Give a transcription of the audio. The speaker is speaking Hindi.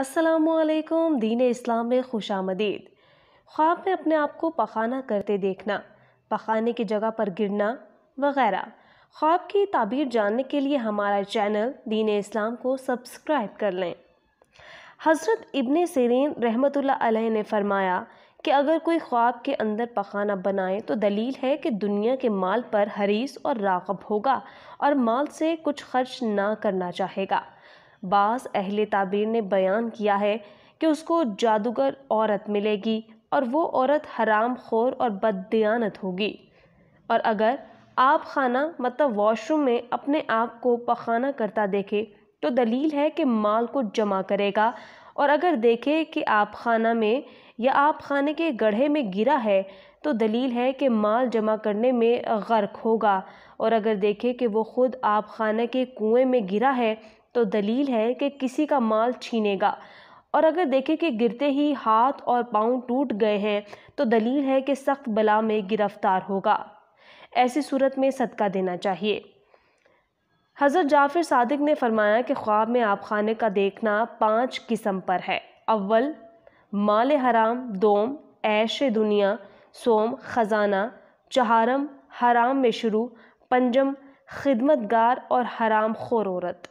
असलकुम दीन इस्लाम में खुश आमदीद ख्वाब में अपने आप को पखाना करते देखना पखाने की जगह पर गिरना वगैरह ख्वाब की ताबीर जानने के लिए हमारा चैनल दीन इस्लाम को सब्सक्राइब कर लें हज़रत इबन सरीन रहमत आलह ने फरमाया कि अगर कोई ख्वाब के अंदर पखाना बनाए तो दलील है कि दुनिया के माल पर हरीस और रागब होगा और माल से कुछ खर्च ना करना चाहेगा बास अहल ताबीर ने बयान किया है कि उसको जादूगर औरत मिलेगी और वो औरत हराम खोर और बददयानत होगी और अगर आप खाना मतलब वॉशरूम में अपने आप को पखाना करता देखे तो दलील है कि माल को जमा करेगा और अगर देखे कि आप खाना में या आप खाने के गढ़े में गिरा है तो दलील है कि माल जमा करने में गर्क होगा और अगर देखे कि वो ख़ुद आप खाना के कुएं में गिरा है तो दलील है कि किसी का माल छीनेगा और अगर देखें कि गिरते ही हाथ और पाँव टूट गए हैं तो दलील है कि सख्त बला में गिरफ्तार होगा ऐसी सूरत में सदका देना चाहिए हज़रत जाफिर सादिक ने फरमाया कि ख्वाब में आप खाने का देखना पाँच किस्म पर है अव्वल माल हराम दोम ऐश दुनिया सोम ख़जाना चहारम हराम में शुरू पंजम खिदमतगार और हराम खोर औरत